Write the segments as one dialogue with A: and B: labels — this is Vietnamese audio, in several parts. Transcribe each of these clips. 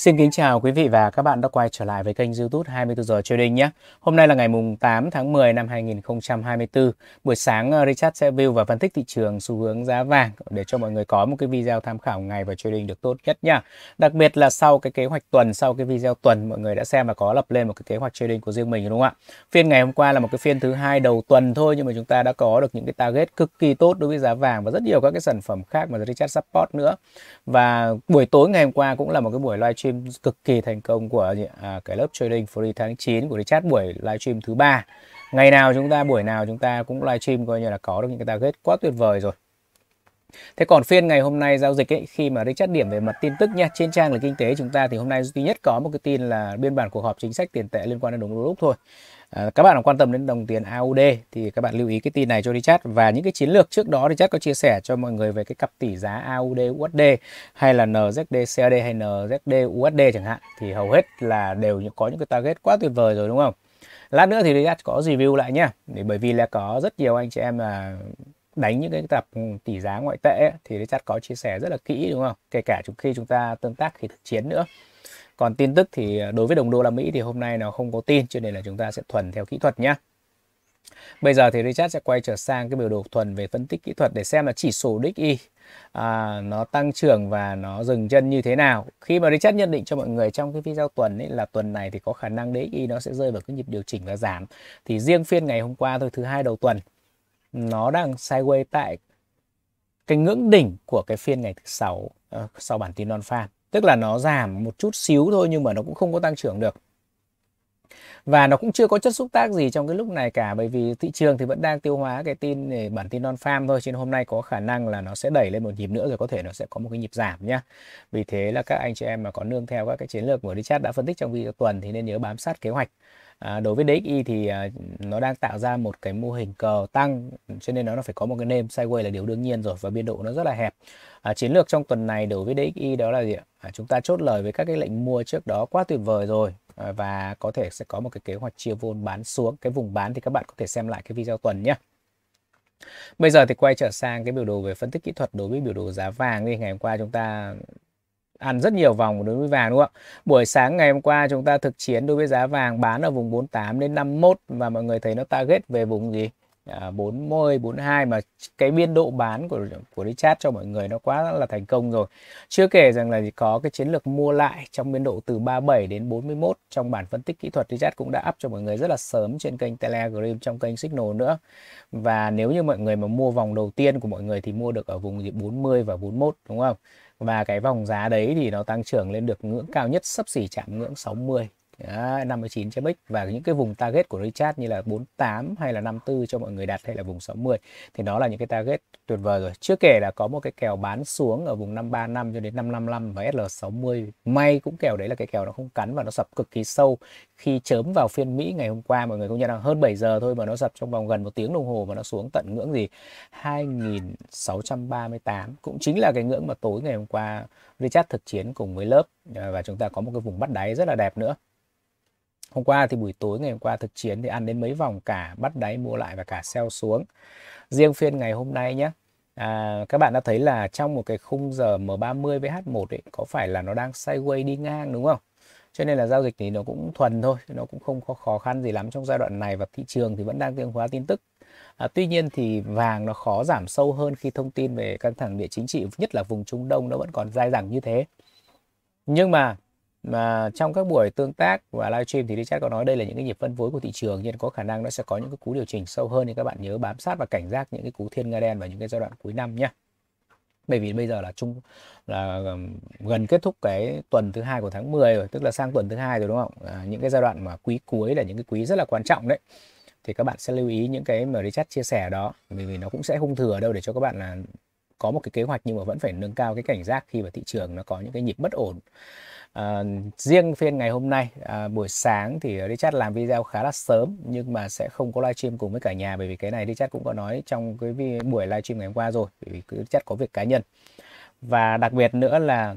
A: Xin kính chào quý vị và các bạn đã quay trở lại với kênh YouTube 24 giờ trading nhé. Hôm nay là ngày mùng 8 tháng 10 năm 2024. Buổi sáng ờ, Richard sẽ view và phân tích thị trường xu hướng giá vàng để cho mọi người có một cái video tham khảo ngày và trading được tốt nhất nha. Đặc biệt là sau cái kế hoạch tuần, sau cái video tuần mọi người đã xem và có lập lên một cái kế hoạch trading của riêng mình đúng không ạ? Phiên ngày hôm qua là một cái phiên thứ hai đầu tuần thôi nhưng mà chúng ta đã có được những cái target cực kỳ tốt đối với giá vàng và rất nhiều các cái sản phẩm khác mà Richard support nữa. Và buổi tối ngày hôm qua cũng là một cái buổi live stream livestream cực kỳ thành công của à, cái lớp trading free tháng 9 của chat buổi livestream thứ ba ngày nào chúng ta buổi nào chúng ta cũng livestream coi như là có được những cái target quá tuyệt vời rồi Thế còn phiên ngày hôm nay giao dịch ấy, khi mà Richard điểm về mặt tin tức nha, trên trang là kinh tế chúng ta thì hôm nay duy nhất có một cái tin là biên bản cuộc họp chính sách tiền tệ liên quan đến đồng đô đốc thôi. À, các bạn quan tâm đến đồng tiền AUD thì các bạn lưu ý cái tin này cho đi chat và những cái chiến lược trước đó chat có chia sẻ cho mọi người về cái cặp tỷ giá AUD USD hay là NZD CAD hay NZD USD chẳng hạn thì hầu hết là đều có những cái target quá tuyệt vời rồi đúng không? Lát nữa thì đi chat có review lại nhá. bởi vì là có rất nhiều anh chị em là đánh những cái tập tỷ giá ngoại tệ ấy, thì Richard có chia sẻ rất là kỹ đúng không? Kể cả khi chúng ta tương tác khi thực chiến nữa. Còn tin tức thì à, đối với đồng đô la Mỹ thì hôm nay nó không có tin cho nên là chúng ta sẽ thuần theo kỹ thuật nhé. Bây giờ thì Richard sẽ quay trở sang cái biểu đồ thuần về phân tích kỹ thuật để xem là chỉ số DXY à, nó tăng trưởng và nó dừng chân như thế nào. Khi mà Richard nhận định cho mọi người trong cái video tuần ấy là tuần này thì có khả năng DXY nó sẽ rơi vào cái nhịp điều chỉnh và giảm. Thì riêng phiên ngày hôm qua thôi thứ hai đầu tuần nó đang sideways tại cái ngưỡng đỉnh của cái phiên ngày thứ sáu à, sau bản tin non farm tức là nó giảm một chút xíu thôi nhưng mà nó cũng không có tăng trưởng được và nó cũng chưa có chất xúc tác gì trong cái lúc này cả bởi vì thị trường thì vẫn đang tiêu hóa cái tin bản tin non farm thôi cho hôm nay có khả năng là nó sẽ đẩy lên một nhịp nữa rồi có thể nó sẽ có một cái nhịp giảm nhá vì thế là các anh chị em mà có nương theo các cái chiến lược của đi chat đã phân tích trong video tuần thì nên nhớ bám sát kế hoạch À, đối với DXY thì à, nó đang tạo ra một cái mô hình cờ tăng cho nên nó phải có một cái nêm sideways là điều đương nhiên rồi và biên độ nó rất là hẹp. À, chiến lược trong tuần này đối với DXY đó là gì ạ? À, chúng ta chốt lời với các cái lệnh mua trước đó quá tuyệt vời rồi Ờ, và có thể sẽ có một cái kế hoạch chia vôn bán xuống cái vùng bán thì các bạn có thể xem lại cái video tuần nhé bây giờ thì quay trở sang cái biểu đồ về phân tích kỹ thuật đối với biểu đồ giá vàng đi ngày hôm qua chúng ta ăn rất nhiều vòng đối với vàng đúng không ạ? Buổi sáng ngày hôm qua chúng ta thực chiến đối với giá vàng bán ở vùng 48 đến 51 và mọi người thấy nó target về vùng gì? à, 40 42 mà cái biên độ bán của của chat cho mọi người nó quá là thành công rồi. Chưa kể rằng là có cái chiến lược mua lại trong biên độ từ 37 đến 41 trong bản phân tích kỹ thuật chat cũng đã up cho mọi người rất là sớm trên kênh Telegram trong kênh Signal nữa. Và nếu như mọi người mà mua vòng đầu tiên của mọi người thì mua được ở vùng 40 và 41 đúng không? Và cái vòng giá đấy thì nó tăng trưởng lên được ngưỡng cao nhất sắp xỉ chạm ngưỡng 60 59 cho và những cái vùng target của Richard như là 48 hay là 54 cho mọi người đặt hay là vùng 60 thì đó là những cái target tuyệt vời rồi. Chưa kể là có một cái kèo bán xuống ở vùng 535 cho đến 555 và SL60. May cũng kèo đấy là cái kèo nó không cắn và nó sập cực kỳ sâu khi chớm vào phiên Mỹ ngày hôm qua mọi người cũng nhận là hơn 7 giờ thôi mà nó sập trong vòng gần một tiếng đồng hồ mà nó xuống tận ngưỡng gì 2638 cũng chính là cái ngưỡng mà tối ngày hôm qua Richard thực chiến cùng với lớp và chúng ta có một cái vùng bắt đáy rất là đẹp nữa Hôm qua thì buổi tối ngày hôm qua thực chiến thì ăn đến mấy vòng cả bắt đáy mua lại và cả sell xuống. Riêng phiên ngày hôm nay nhé. À, các bạn đã thấy là trong một cái khung giờ M30 với H1 ấy, có phải là nó đang sideways đi ngang đúng không? Cho nên là giao dịch thì nó cũng thuần thôi, nó cũng không có khó khăn gì lắm trong giai đoạn này và thị trường thì vẫn đang tiêu hóa tin tức. À, tuy nhiên thì vàng nó khó giảm sâu hơn khi thông tin về căng thẳng địa chính trị nhất là vùng Trung Đông nó vẫn còn dai dẳng như thế. Nhưng mà mà trong các buổi tương tác và livestream thì đi chat có nói đây là những cái nhịp phân phối của thị trường nhưng có khả năng nó sẽ có những cái cú điều chỉnh sâu hơn thì các bạn nhớ bám sát và cảnh giác những cái cú thiên nga đen vào những cái giai đoạn cuối năm nhé bởi vì bây giờ là chung là gần kết thúc cái tuần thứ hai của tháng 10 rồi tức là sang tuần thứ hai rồi đúng không à, những cái giai đoạn mà quý cuối là những cái quý rất là quan trọng đấy thì các bạn sẽ lưu ý những cái mà đi chat chia sẻ đó bởi vì nó cũng sẽ không thừa đâu để cho các bạn là có một cái kế hoạch nhưng mà vẫn phải nâng cao cái cảnh giác khi mà thị trường nó có những cái nhịp bất ổn à, riêng phiên ngày hôm nay à, buổi sáng thì đi chat làm video khá là sớm nhưng mà sẽ không có livestream cùng với cả nhà bởi vì cái này đi chat cũng có nói trong cái buổi livestream ngày hôm qua rồi bởi vì chat có việc cá nhân và đặc biệt nữa là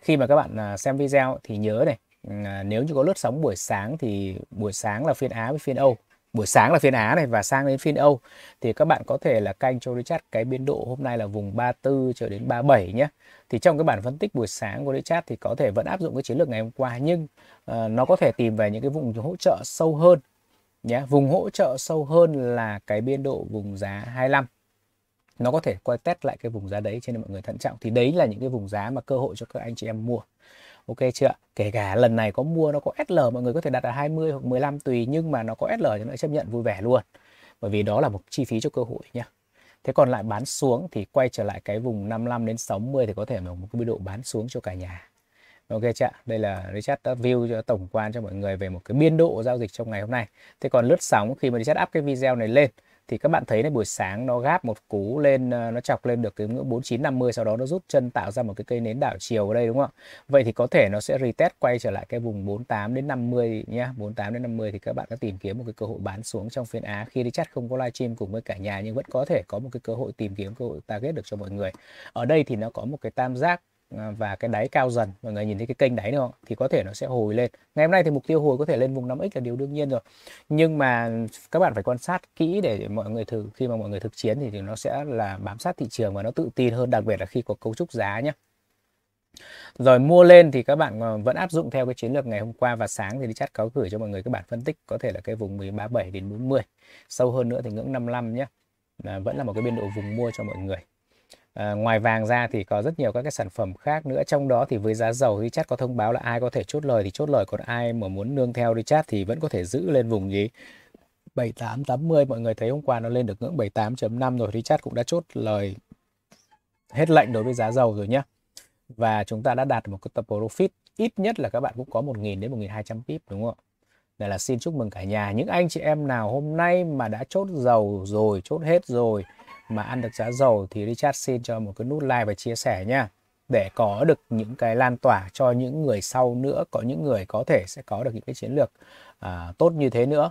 A: khi mà các bạn à, xem video thì nhớ này à, nếu như có lướt sóng buổi sáng thì buổi sáng là phiên Á với phiên Âu buổi sáng là phiên Á này và sang đến phiên Âu thì các bạn có thể là canh cho Richard cái biên độ hôm nay là vùng 34 cho đến 37 nhé thì trong cái bản phân tích buổi sáng của Richard thì có thể vẫn áp dụng cái chiến lược ngày hôm qua nhưng uh, nó có thể tìm về những cái vùng hỗ trợ sâu hơn nhé vùng hỗ trợ sâu hơn là cái biên độ vùng giá 25 nó có thể quay test lại cái vùng giá đấy cho nên mọi người thận trọng thì đấy là những cái vùng giá mà cơ hội cho các anh chị em mua ok chưa kể cả lần này có mua nó có SL mọi người có thể đặt ở 20 hoặc 15 tùy nhưng mà nó có SL thì nó chấp nhận vui vẻ luôn bởi vì đó là một chi phí cho cơ hội nhá. Thế còn lại bán xuống thì quay trở lại cái vùng 55 đến 60 thì có thể là một cái biên độ bán xuống cho cả nhà. Ok chưa Đây là Richard đã view cho tổng quan cho mọi người về một cái biên độ giao dịch trong ngày hôm nay. Thế còn lướt sóng khi mà Richard up cái video này lên thì các bạn thấy là buổi sáng nó gáp một cú lên ờ, nó chọc lên được cái ngưỡng 4950 sau đó nó rút chân tạo ra một cái cây nến đảo chiều ở đây đúng không ạ? Vậy thì có thể nó sẽ retest quay trở lại cái vùng 48 đến 50 nhá, 48 đến 50 thì các bạn có tìm kiếm một cái cơ hội bán xuống trong phiên Á khi đi chat không có livestream cùng với cả nhà nhưng vẫn có thể có một cái cơ hội tìm kiếm cơ hội target được cho mọi người. Ở đây thì nó có một cái tam giác À, và cái đáy cao dần mọi người nhìn thấy cái kênh đáy đúng không thì có thể nó sẽ hồi lên ngày hôm nay thì mục tiêu hồi có thể lên vùng 5x là điều đương nhiên rồi nhưng mà các bạn phải quan sát kỹ để mọi người thử khi mà mọi người thực chiến thì, nó sẽ là bám sát thị trường và nó tự tin hơn đặc biệt là khi có cấu trúc giá nhé rồi mua lên thì các bạn à, vẫn áp dụng theo cái chiến lược ngày hôm qua và sáng thì đi chat có gửi cho mọi người cái bản phân tích có thể là cái vùng 137 đến 40 sâu hơn nữa thì ngưỡng 55 nhé à, vẫn là một cái biên độ vùng mua cho mọi người À, ngoài vàng ra thì có rất nhiều các cái sản phẩm khác nữa trong đó thì với giá dầu thì chat có thông báo là ai có thể chốt lời thì chốt lời còn ai mà muốn nương theo đi chat thì vẫn có thể giữ lên vùng gì 7880 mọi người thấy hôm qua nó lên được ngưỡng 78.5 rồi chat cũng đã chốt lời hết lệnh đối với giá dầu rồi nhá và chúng ta đã đạt một cái tập profit ít nhất là các bạn cũng có 1.000 đến 1.200 pip đúng không đây là xin chúc mừng cả nhà những anh chị em nào hôm nay mà đã chốt dầu rồi chốt hết rồi mà ăn được giá dầu thì Richard xin cho một cái nút like và chia sẻ nha để có được những cái lan tỏa cho những người sau nữa có những người có thể sẽ có được những cái chiến lược à, tốt như thế nữa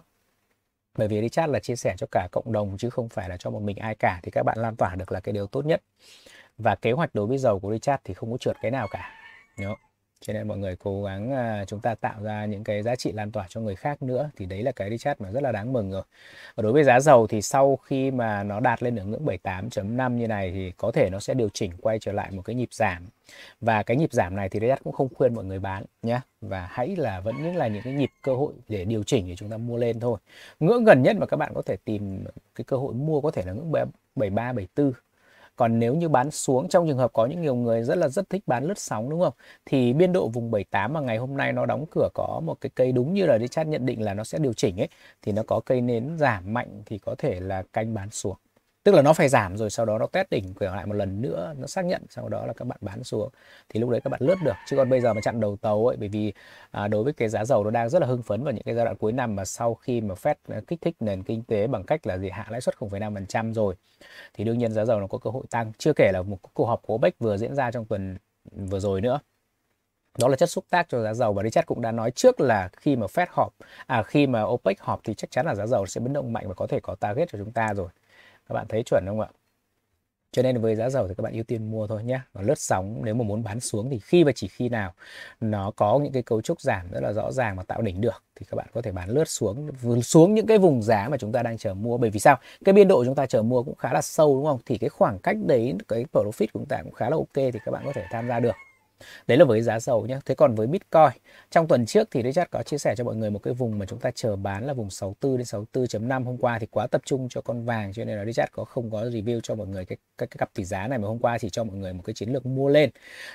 A: bởi vì Richard là chia sẻ cho cả cộng đồng chứ không phải là cho một mình ai cả thì các bạn lan tỏa được là cái điều tốt nhất và kế hoạch đối với dầu của Richard thì không có trượt cái nào cả Đúng cho nên mọi người cố gắng à, chúng ta tạo ra những cái giá trị lan tỏa cho người khác nữa thì đấy là cái Richard mà rất là đáng mừng rồi và đối với giá dầu thì sau khi mà nó đạt lên ở ngưỡng 78.5 như này thì có thể nó sẽ điều chỉnh quay trở lại một cái nhịp giảm và cái nhịp giảm này thì Richard cũng không khuyên mọi người bán nhé và hãy là vẫn là những cái nhịp cơ hội để điều chỉnh để chúng ta mua lên thôi ngưỡng gần nhất mà các bạn có thể tìm cái cơ hội mua có thể là ngưỡng 73 74 còn nếu như bán xuống trong trường hợp có những nhiều người rất là rất thích bán lướt sóng đúng không? Thì biên độ vùng 78 mà ngày hôm nay nó đóng cửa có một cái cây đúng như là Richard nhận định là nó sẽ điều chỉnh ấy thì nó có cây nến giảm mạnh thì có thể là canh bán xuống tức là nó phải giảm rồi sau đó nó test đỉnh quay lại một lần nữa nó xác nhận sau đó là các bạn bán xuống thì lúc đấy các bạn lướt được chứ còn bây giờ mà chặn đầu tàu ấy bởi vì à, đối với cái giá dầu nó đang rất là hưng phấn vào những cái giai đoạn cuối năm mà sau khi mà Fed à, kích thích nền kinh tế bằng cách là gì hạ lãi suất 0,5% rồi thì đương nhiên giá dầu nó có cơ hội tăng chưa kể là một cuộc họp của OPEC vừa diễn ra trong tuần vừa rồi nữa đó là chất xúc tác cho giá dầu và Richard cũng đã nói trước là khi mà Fed họp à khi mà OPEC họp thì chắc chắn là giá dầu sẽ biến động mạnh và có thể có target cho chúng ta rồi các bạn thấy chuẩn không ạ cho nên với giá dầu thì các bạn ưu tiên mua thôi nhé còn lướt sóng nếu mà muốn bán xuống thì khi và chỉ khi nào nó có những cái cấu trúc giảm rất là rõ ràng và tạo đỉnh được thì các bạn có thể bán lướt xuống xuống những cái vùng giá mà chúng ta đang chờ mua bởi vì sao cái biên độ chúng ta chờ mua cũng khá là sâu đúng không thì cái khoảng cách đấy cái profit của chúng ta cũng khá là ok thì các bạn có thể tham gia được Đấy là với giá dầu nhé. Thế còn với Bitcoin, trong tuần trước thì Richard có chia sẻ cho mọi người một cái vùng mà chúng ta chờ bán là vùng 64 đến 64.5 hôm qua thì quá tập trung cho con vàng cho nên là Richard có không có review cho mọi người cái, cái, cái cặp tỷ giá này mà hôm qua chỉ cho mọi người một cái chiến lược mua lên.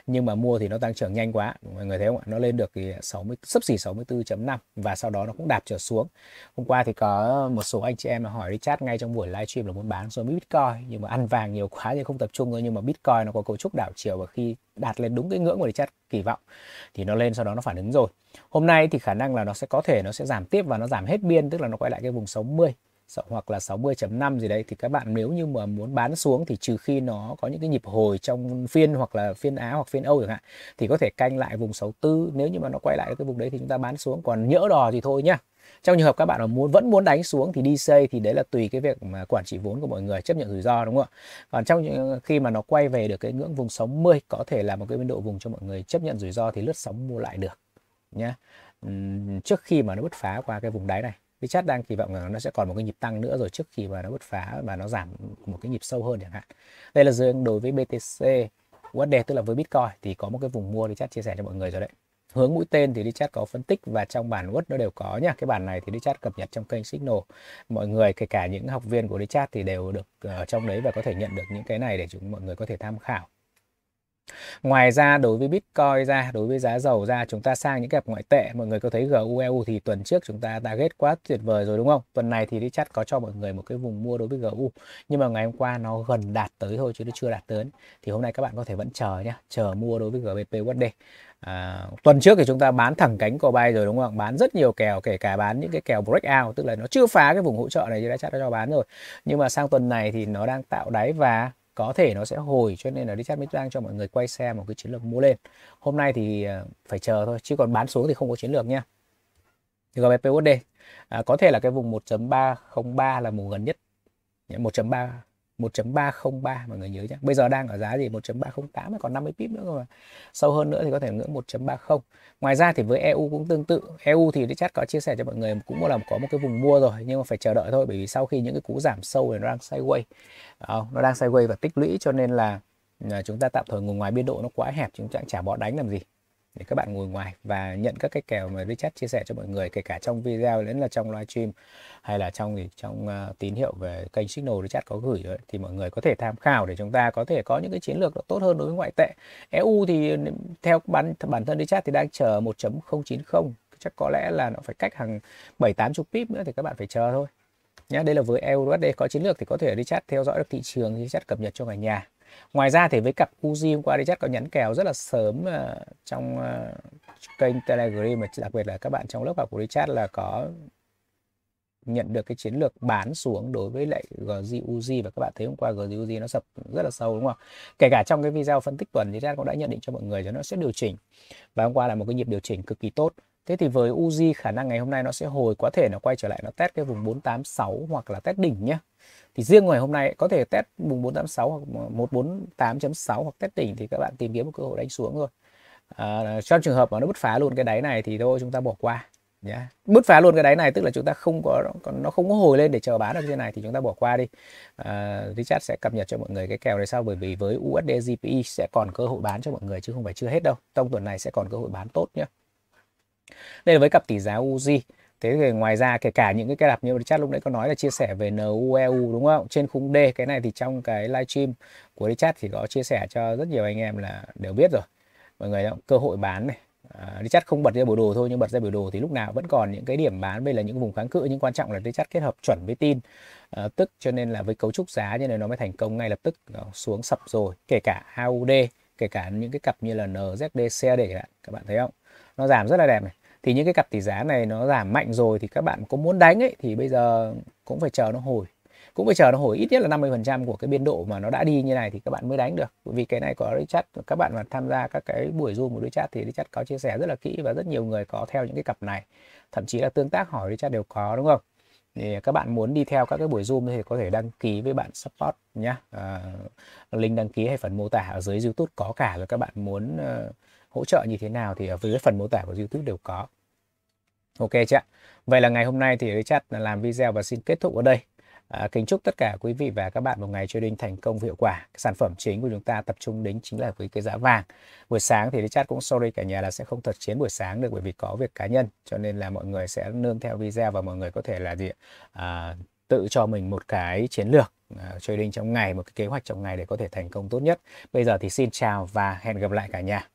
A: Nhưng mà mua thì nó tăng trưởng nhanh quá. Mọi người thấy không ạ? Nó lên được thì 60 sấp xỉ 64.5 và sau đó nó cũng đạp trở xuống. Hôm qua thì có một số anh chị em hỏi Richard ngay trong buổi livestream là muốn bán rồi Bitcoin nhưng mà ăn vàng nhiều quá thì không tập trung thôi nhưng mà Bitcoin nó có cấu trúc đảo chiều và khi đạt lên đúng cái ngưỡng mà chất kỳ vọng thì nó lên sau đó nó phản ứng rồi. Hôm nay thì khả năng là nó sẽ có thể nó sẽ giảm tiếp và nó giảm hết biên tức là nó quay lại cái vùng 60 hoặc là 60.5 gì đấy thì các bạn nếu như mà muốn bán xuống thì trừ khi nó có những cái nhịp hồi trong phiên hoặc là phiên Á hoặc phiên Âu chẳng hạn thì có thể canh lại vùng 64 nếu như mà nó quay lại cái vùng đấy thì chúng ta bán xuống còn nhỡ đò thì thôi nhá trong trường hợp các bạn mà muốn vẫn muốn đánh xuống thì đi xây thì đấy là tùy cái việc mà quản trị vốn của mọi người chấp nhận rủi ro đúng không ạ còn trong khi mà nó quay về được cái ngưỡng vùng 60 có thể là một cái biên độ vùng cho mọi người chấp nhận rủi ro thì lướt sóng mua lại được nhé trước khi mà nó bứt phá qua cái vùng đáy này cái chat đang kỳ vọng là nó sẽ còn một cái nhịp tăng nữa rồi trước khi mà nó bứt phá và nó giảm một cái nhịp sâu hơn chẳng hạn đây là riêng đối với BTC USD tức là với Bitcoin thì có một cái vùng mua thì chat chia sẻ cho mọi người rồi đấy hướng mũi tên thì đi chat có phân tích và trong bản Word nó đều có nha Cái bản này thì đi chat cập nhật trong kênh Signal. Mọi người kể cả những học viên của đi chat thì đều được ở ờ, trong đấy và có thể nhận được những cái này để chúng mọi người có thể tham khảo. Ngoài ra đối với Bitcoin ra, đối với giá dầu ra, chúng ta sang những cặp ngoại tệ, mọi người có thấy GUEU e thì tuần trước chúng ta target quá tuyệt vời rồi đúng không? Tuần này thì Richard có cho mọi người một cái vùng mua đối với GU, e nhưng mà ngày hôm qua nó gần đạt tới thôi chứ nó chưa đạt tới. Thì hôm nay các bạn có thể vẫn chờ nhé chờ mua đối với GBP USD. À, tuần trước thì chúng ta bán thẳng cánh cò bay rồi đúng không? Bán rất nhiều kèo, kể cả bán những cái kèo breakout, tức là nó chưa phá cái vùng hỗ trợ này thì đã chắc đã cho bán rồi. Nhưng mà sang tuần này thì nó đang tạo đáy và có thể nó sẽ hồi cho nên là Richard mới đang cho mọi người quay xe một cái chiến lược mua lên hôm nay thì ờ, phải chờ thôi chứ còn bán xuống thì không có chiến lược nha GBP USD à, có thể là cái vùng 1.303 là vùng gần nhất 1.3 1.303 mọi người nhớ nhé. Bây giờ đang ở giá gì 1.308 còn 50 pip nữa mà. Sâu hơn nữa thì có thể ngưỡng 1.30. Ngoài ra thì với EU cũng tương tự. EU thì Chat có chia sẻ cho mọi người cũng là có một cái vùng mua rồi nhưng mà phải chờ đợi thôi bởi vì sau khi những cái cú giảm sâu này nó đang sideways. Đó, nó đang sideways và tích lũy cho nên là à, chúng ta tạm thời ngồi ngoài biên độ nó quá hẹp chúng ta chả bỏ đánh làm gì để các bạn ngồi ngoài và nhận các cái kèo mà Richard chia sẻ cho mọi người kể cả trong video lẫn là trong live stream hay là trong thì trong uh, tín hiệu về kênh Signal Richard có gửi rồi thì mọi người có thể tham khảo để chúng ta có thể có những cái chiến lược tốt hơn đối với ngoại tệ EU thì theo bản bản thân Richard thì đang chờ 1.090 chắc có lẽ là nó phải cách hàng 7 80 pip nữa thì các bạn phải chờ thôi nhá đây là với EURUSD có chiến lược thì có thể Richard theo dõi được thị trường Richard cập nhật cho cả nhà Ngoài ra thì với cặp Uzi hôm qua Richard có nhắn kèo rất là sớm ờ, trong ờ, kênh Telegram mà đặc biệt là các bạn trong lớp học của Richard là có nhận được cái chiến lược bán xuống đối với lại GZUZ và các bạn thấy hôm qua GZUZ nó sập rất là sâu đúng không? Kể cả trong cái video phân tích tuần thì Richard cũng đã nhận định cho mọi người rằng nó sẽ điều chỉnh và hôm qua là một cái nhịp điều chỉnh cực kỳ tốt Thế thì với Uzi khả năng ngày hôm nay nó sẽ hồi có thể nó quay trở lại nó test cái vùng 486 hoặc là test đỉnh nhá. Thì riêng ngày hôm nay có thể test vùng 486 hoặc 148.6 hoặc test đỉnh thì các bạn tìm kiếm một cơ hội đánh xuống rồi. À, trong trường hợp mà nó bứt phá luôn cái đáy này thì thôi chúng ta bỏ qua nhá. Bứt phá luôn cái đáy này tức là chúng ta không có nó không có hồi lên để chờ bán ở trên này thì chúng ta bỏ qua đi. À, Richard sẽ cập nhật cho mọi người cái kèo này sau bởi vì với USD GPI e sẽ còn cơ hội bán cho mọi người chứ không phải chưa hết đâu. Trong tuần này sẽ còn cơ hội bán tốt nhé. Đây là với cặp tỷ giá UZ, Thế thì ngoài ra kể cả những cái cặp đạp như chat lúc nãy có nói là chia sẻ về NUEU e đúng không? Trên khung D cái này thì trong cái livestream của đi chat thì có chia sẻ cho rất nhiều anh em là đều biết rồi. Mọi người đó, cơ hội bán này. đi à, chat không bật ra biểu đồ thôi nhưng bật ra biểu đồ thì lúc nào vẫn còn những cái điểm bán đây là những vùng kháng cự nhưng quan trọng là đi chat kết hợp chuẩn với tin à, tức cho nên là với cấu trúc giá như này nó mới thành công ngay lập tức xuống sập rồi kể cả AUD kể cả những cái cặp như là NZD, để các bạn thấy không nó giảm rất là đẹp này thì những cái cặp tỷ giá này nó giảm mạnh rồi thì các bạn có muốn đánh ấy thì bây giờ cũng phải chờ nó hồi cũng phải chờ nó hồi ít nhất là 50% của cái biên độ mà nó đã đi như này thì các bạn mới đánh được vì cái này có đối chat các bạn mà tham gia các cái buổi zoom của đối chat thì đối chat có chia sẻ rất là kỹ và rất nhiều người có theo những cái cặp này thậm chí là tương tác hỏi đối chat đều có đúng không thì các bạn muốn đi theo các cái buổi zoom thì có thể đăng ký với bạn support nhé à, link đăng ký hay phần mô tả ở dưới youtube có cả rồi các bạn muốn uh, hỗ trợ như thế nào thì ở dưới phần mô tả của YouTube đều có. Ok chưa ạ. Vậy là ngày hôm nay thì chat làm video và xin kết thúc ở đây. À, kính chúc tất cả quý vị và các bạn một ngày trading thành công và hiệu quả. sản phẩm chính của chúng ta tập trung đến chính là với cái giá vàng. Buổi sáng thì chat cũng sorry cả nhà là sẽ không thật chiến buổi sáng được bởi vì có việc cá nhân, cho nên là mọi người sẽ nương theo video và mọi người có thể là gì à, tự cho mình một cái chiến lược uh, à, trading trong ngày, một cái kế hoạch trong ngày để có thể thành công tốt nhất. Bây giờ thì xin chào và hẹn gặp lại cả nhà.